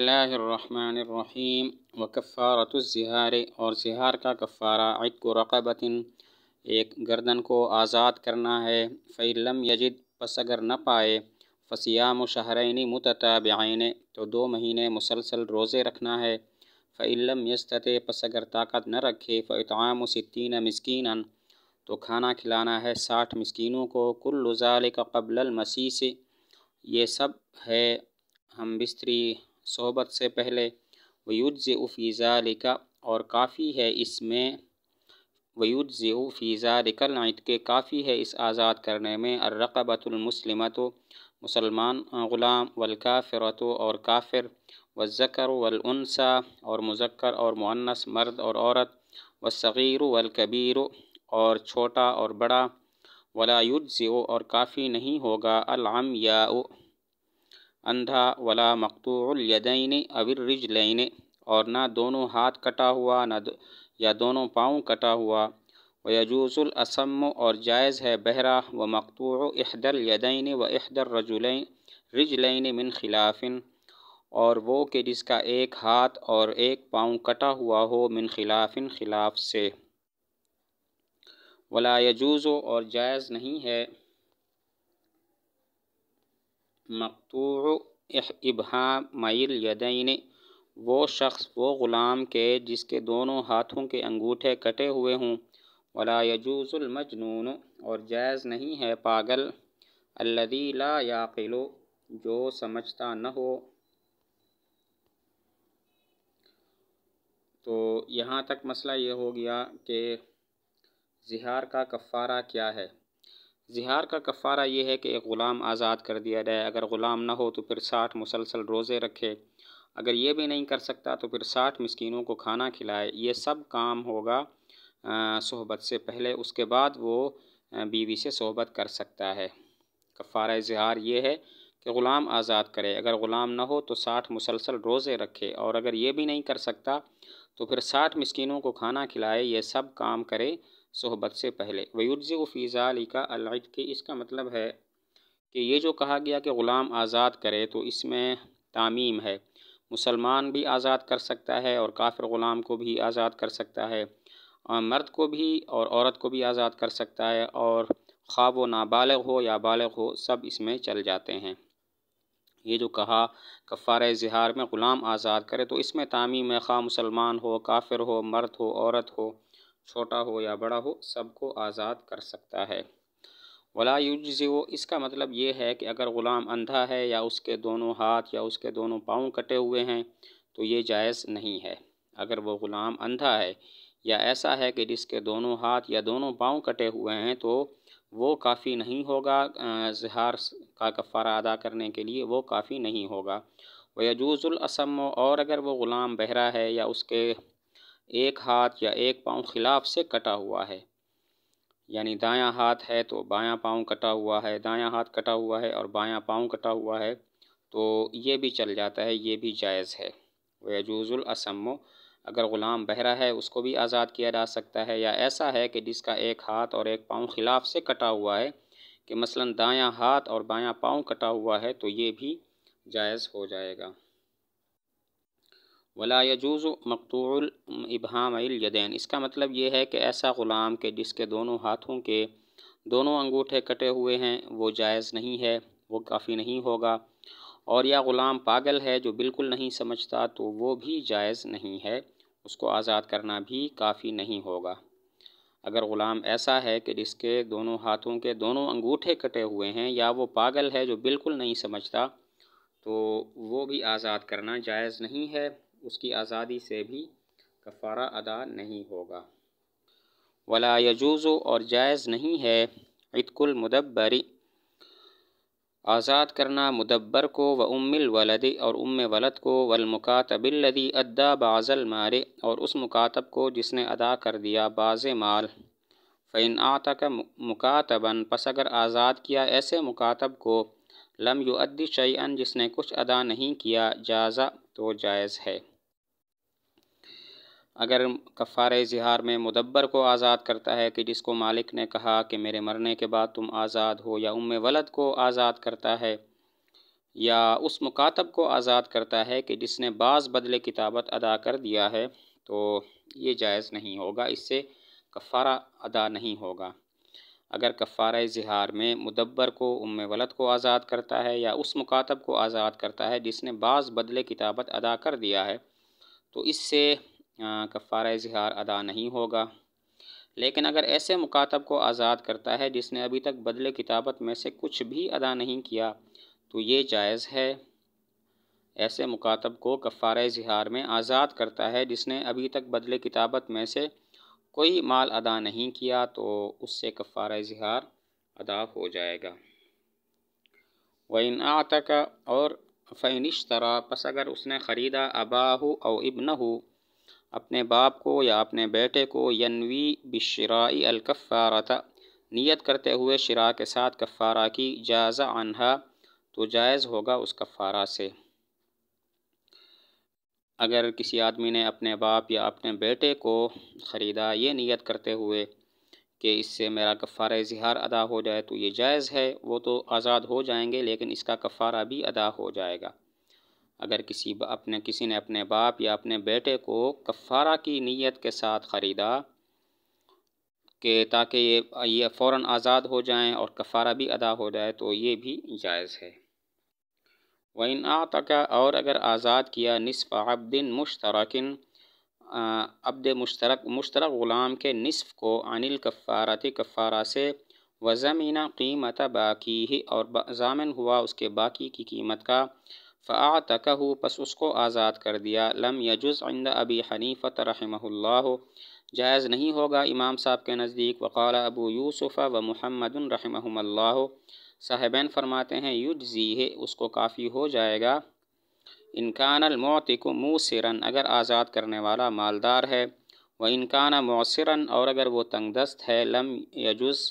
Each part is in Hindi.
बसमीम व कफ़ारतुलजहार और जहार का कफ़ारा इद को रकबतिन एक गर्दन को आज़ाद करना है फ़ैलम यजिद पस अगर न पाए फ़सियाम शहरनी मतताबाइन तो दो महीने मुसलसल रोज़े रखना है फ़ैलम यस्त पस अगर ताकत न रखे फ़ाम सित्तीन मस्किन तो खाना खिलाना है साठ मस्किनों को कुल्लुजाल कबल मसी से ये सब है हम बिस्तरी सोबत से पहले वयुज फ़ीज़ा लिखा और काफ़ी है इसमें वयुज फ़ीज़ा लिखल नाइट के काफ़ी है इस आज़ाद करने में अर्रक़बतमसलमत मुसलमान ग़ुलाम फ़िरतो और काफिर वज़कर वलसा और मुजक्र और मुनस मर्द और औरत वसग़ीर वलकबीर और छोटा और बड़ा वलायुज और काफ़ी नहीं होगा अलाम या अंधा वला अविरज लैन और ना दोनों हाथ कटा हुआ ना दो, या दोनों पाँव कटा हुआ व असम और जायज़ है बहरा व मकतू यदैन व अहदर रजुलैन लैन मिन खिलाफिन और वो कि जिसका एक हाथ और एक पाँव कटा हुआ हो मिन खिलाफिन खिलाफ से वला यजूज़ और जायज़ नहीं है मकतू इबहामाइल यदैन वो शख्स वो ग़ुलाम के जिसके दोनों हाथों के अंगूठे कटे हुए हों वला यजूज़ुलमजनून और जायज़ नहीं है पागल अल्लदी याकिलो जो समझता न हो तो यहाँ तक मसला ये हो गया कि जिहार का कफ़ारा क्या है जिहार का कफ़ारा ये है कि एक ग़ुलाम आज़ाद कर दिया जाए अगर ग़ुलाम ना हो तो फिर साठ मुसलसल रोज़े रखे अगर ये भी नहीं कर सकता तो फिर साठ मस्किनों को खाना खिलाए ये सब काम होगा सहबत से पहले उसके बाद वो बीवी से सहबत कर सकता है कफ़ारा जहार ये है कि ग़ुलाम आज़ाद करे अगर ग़ुलाम ना हो तो साठ मुसलसल रोज़े रखे और अगर ये भी नहीं कर सकता तो फिर साठ मस्किनों को खाना खिलाए ये सब काम करे सोहबत से पहले वयुर्ज फ़ीज़ाली का अलद के इसका मतलब है कि ये जो कहा गया कि ग़ुलाम आज़ाद करे तो इसमें तामीम है मुसलमान भी आज़ाद कर सकता है और काफिर ग़ुलाम को भी आज़ाद कर सकता है मर्द को भी और औरत को भी आज़ाद कर सकता है और ख्वाब व नाबालग हो या बालग हो सब इसमें चल जाते हैं ये जो कहा कफ़ार जहार में ग़ुलाम आज़ाद करे तो इसमें तामीम है खा मुसलमान हो काफिर हो मर्द हो औरत हो छोटा हो या बड़ा हो सबको आज़ाद कर सकता है वला यूजी वो इसका मतलब ये है कि अगर ग़ुलाम अंधा है या उसके दोनों हाथ या उसके दोनों पाँव कटे हुए हैं तो ये जायज़ नहीं है अगर वो ग़ुलाम अंधा है या ऐसा है कि जिसके दोनों हाथ या दोनों पाँव कटे हुए हैं तो वो काफ़ी नहीं होगा जहार का कफ़ारा अदा करने के लिए वो काफ़ी नहीं होगा वह यजूज़ुलसम और अगर वो ग़ुलाम बहरा है या उसके एक हाथ या एक पाँव खिलाफ से कटा हुआ है यानी दायां हाथ है तो बायां पाँव कटा हुआ है दायां हाथ कटा हुआ है और बायां पाँव कटा हुआ है तो ये भी चल जाता है ये भी जायज़ है वजूज़ुल असमो अगर ग़ुलाम बहरा है उसको भी आज़ाद किया जा सकता है या ऐसा है कि जिसका एक हाथ और एक पाँव खिलाफ से कटा हुआ है कि मसलन दायां हाथ और बायां पाँव कटा हुआ है तो ये भी जायज़ हो जाएगा वला यजूज़ मकतूल इबहाम यदैन इसका मतलब ये है कि ऐसा ग़ुलाम के जिसके दोनों हाथों के दोनों अंगूठे कटे हुए हैं वो जायज़ नहीं है वो काफ़ी नहीं होगा और या ग़ुलाम पागल है जो बिल्कुल नहीं समझता तो वो भी जायज़ नहीं है उसको आज़ाद करना भी काफ़ी नहीं होगा अगर ग़ुलाम ऐसा है कि जिसके दोनों हाथों के दोनों अंगूठे कटे हुए हैं या वो पागल है जो बिल्कुल नहीं समझता तो वो भी आज़ाद करना जायज़ नहीं है उसकी आज़ादी से भी कफ़ारा अदा नहीं होगा वला यजूज़ो और जायज़ नहीं है इतकुल मुदब्बरी आज़ाद करना मुदब्बर को व उम्मिल वलदी और उम वलद को वलमकातबिल्लदी अद्दा बाज़ल मारे और उस मुकातब को जिसने अदा कर दिया बाज़ माल फ़ैन आतक मुकातबन पस अगर आज़ाद किया ऐसे मुकातब को लम युद्दी शैन जिसने कुछ अदा नहीं किया जायज़ा तो जायज़ है अगर कफ़ार इजहार में मुदब्बर को आज़ाद करता है कि जिसको मालिक ने कहा कि मेरे मरने के बाद तुम आज़ाद हो या उम वलद को आज़ाद करता है या उस मुकातब को आज़ाद करता है कि जिसने बाज़ बदले किताबत अदा कर दिया है तो ये जायज़ नहीं होगा इससे कफ़ारा अदा नहीं होगा अगर कफ़ारा इजहार में मुदब्बर को उम वलद को आज़ाद करता है या उस मुकातब को आज़ाद करता है जिसने बाज़ बदले किताबत अदा कर दिया है तो इससे कफ़ारा इजहार अदा नहीं होगा लेकिन अगर ऐसे मुखातब को आज़ाद करता है जिसने अभी तक बदले किताबत में से कुछ भी अदा नहीं किया तो ये जायज़ है ऐसे मुखातब को कफ़ारा इजहार में आज़ाद करता है जिसने अभी तक बदले किताबत में से कोई माल अदा नहीं किया तो उससे कफ़ारा इजहार अदा हो जाएगा वन आतक और फ़ैनिश तरह पस अगर उसने ख़रीदा अबाहू और हो अपने बाप को या अपने बेटे को यनवी बिशराई अलकफ़ारत नियत करते हुए शरा के साथ कफ़ारा की जायज़ा अनहा तो जायज़ होगा उस कफ़ारा से अगर किसी आदमी ने अपने बाप या अपने बेटे को ख़रीदा ये नियत करते हुए कि इससे मेरा कफ़ारा इजहार अदा हो जाए तो ये जायज़ है वो तो आज़ाद हो जाएंगे लेकिन इसका कफ़ारा भी अदा हो जाएगा अगर किसी अपने किसी ने अपने बाप या अपने बेटे को कफ़ारा की नीयत के साथ ख़रीदा के ताकि ये ये फ़ौर आज़ाद हो जाएं और कफ़ारा भी अदा हो जाए तो ये भी जायज़ है वन आता और अगर आज़ाद किया नसफ़ अब्दिन मुश्तरकिन अब्द मुश्तरक मुश्तरक ग़ुलाम के नसफ़ को अनिल कफ़ारती कफ़ारा से वज़मीना कीमत बाकी ही और जामिन हुआ उसके बाकी की कीमत का फ़ा तकहू पस उसको आज़ाद कर दिया लम यजुज़ आइंदा अबी हनीफ़त रहमल्ला जायज़ नहीं होगा इमाम साहब के नज़दीक वक़ाल अबू यूसुफ़ व महमद रहमल्ला साहिबैन फरमाते हैं युजी है उसको काफ़ी हो जाएगा इनकान मोतिक मूसरन अगर आज़ाद करने वाला मालदार है व इनकान मौसरन और अगर वह तंगदस्त है लम यजुज़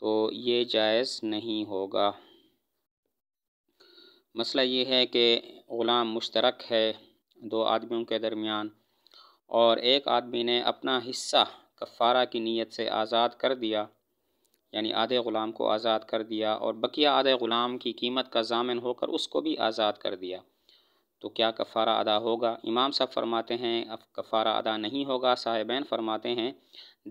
तो ये जायज़ नहीं होगा मसला ये है कि ग़ुलाम मुश्तरक है दो आदमियों के दरमियान और एक आदमी ने अपना हिस्सा कफ़ारा की नीयत से आज़ाद कर दिया यानी आधे ग़ुलाम को आज़ाद कर दिया और बकिया आधे ग़ुलाम की कीमत का जामिन होकर उसको भी आज़ाद कर दिया तो क्या कफ़ारा अदा होगा इमाम साहब फरमाते हैं अब कफ़ारा अदा नहीं होगा साहिबैन फरमाते हैं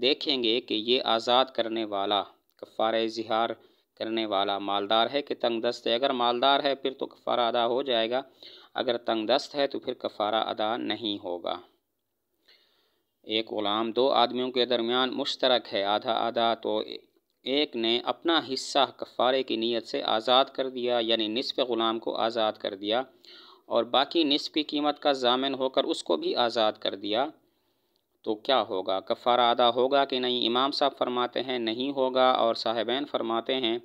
देखेंगे कि ये आज़ाद करने वाला कफ़ार जहार करने वाला मालदार है कि तंग दस्त है अगर मालदार है फिर तो कफ़ारा अदा हो जाएगा अगर तंग दस्त है तो फिर कफ़ारा अदा नहीं होगा एक ग़ुलाम दो आदमियों के दरमियान मुश्तरक है आधा आधा तो एक ने अपना हिस्सा कफ़ारे की नीयत से आज़ाद कर दिया यानी निसफ़ ग़ुलाम को आज़ाद कर दिया और बाकी निसफ़ की कीमत का जामिन होकर उसको भी आज़ाद कर दिया तो क्या होगा कफ़ारा अदा होगा कि नहीं इमाम साहब फरमाते हैं नहीं होगा और साहिबान फरमाते हैं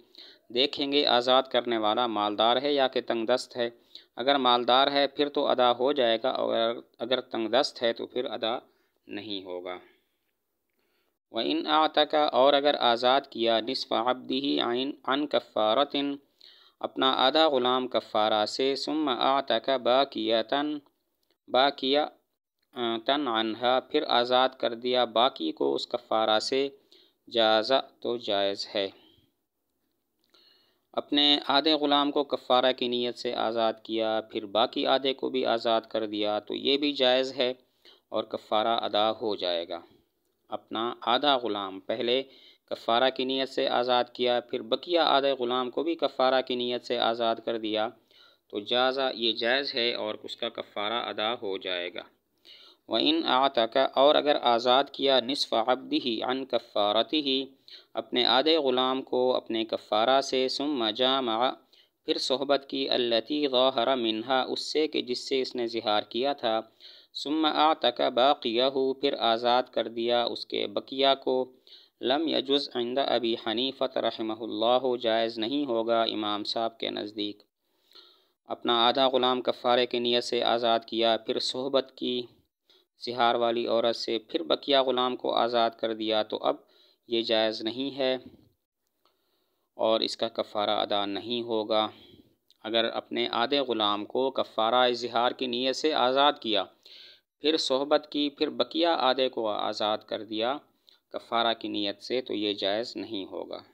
देखेंगे आज़ाद करने वाला मालदार है या कि तंगदस्त है अगर मालदार है फिर तो अदा हो जाएगा और अगर तंगदस्त है तो फिर अदा नहीं होगा व इन आता और अगर आज़ाद किया निसफ़ अबदी ही आइन अन कफ़ारतिन अपना आधा ग़ुलाम कफ़ारा से सुम का बाकिया तन बाकिया तन अनहा फिर आज़ाद कर दिया बाकी को उस कफ़ारा से जायज़ा तो जायज़ है अपने आधे ग़ुलाम को कफ़ारा की नीयत से आज़ाद किया फिर बाकी आधे को भी आज़ाद कर दिया तो ये भी जायज़ है और कफ़ारा अदा हो जाएगा अपना आधा ग़ुलाम पहले कफ़ारा की नीयत से आज़ाद किया फिर बकिया आधे ग़ुलाम को भी कफ़ारा की नीयत से आज़ाद कर दिया तो जायज़ा ये जायज़ है और उसका कफ़ारा अदा हो जाएगा व इन आता का और अगर आज़ाद किया निसफ़ अबदी ही अन कफ़ारती ही अपने आधे ग़ुलाम को अपने कफ़ारा से सुम जामा फिर सोहबत की अल्लती गौहर मिनहा उससे कि जिससे इसने जहार किया था सुम आता का बाक़िया हो फिर आज़ाद कर दिया उसके बकिया को लम यजुज़ आइंदा अबी हनीफ़त रहमल्ला जायज़ नहीं होगा इमाम साहब के नज़दीक अपना आधा ग़ुलाम कफ़ारे की नीयत से आज़ाद किया फिर सोहबत की सिहार वाली औरत से फिर बकिया ग़ुलाम को आज़ाद कर दिया तो अब ये जायज़ नहीं है और इसका कफ़ारा अदा नहीं होगा अगर अपने आधे ग़ुलाम को कफ़ारा इजहार की नीयत से आज़ाद किया फिर सोहबत की फिर बकिया आधे को आज़ाद कर दिया कफ़ारा की नीयत से तो ये जायज़ नहीं होगा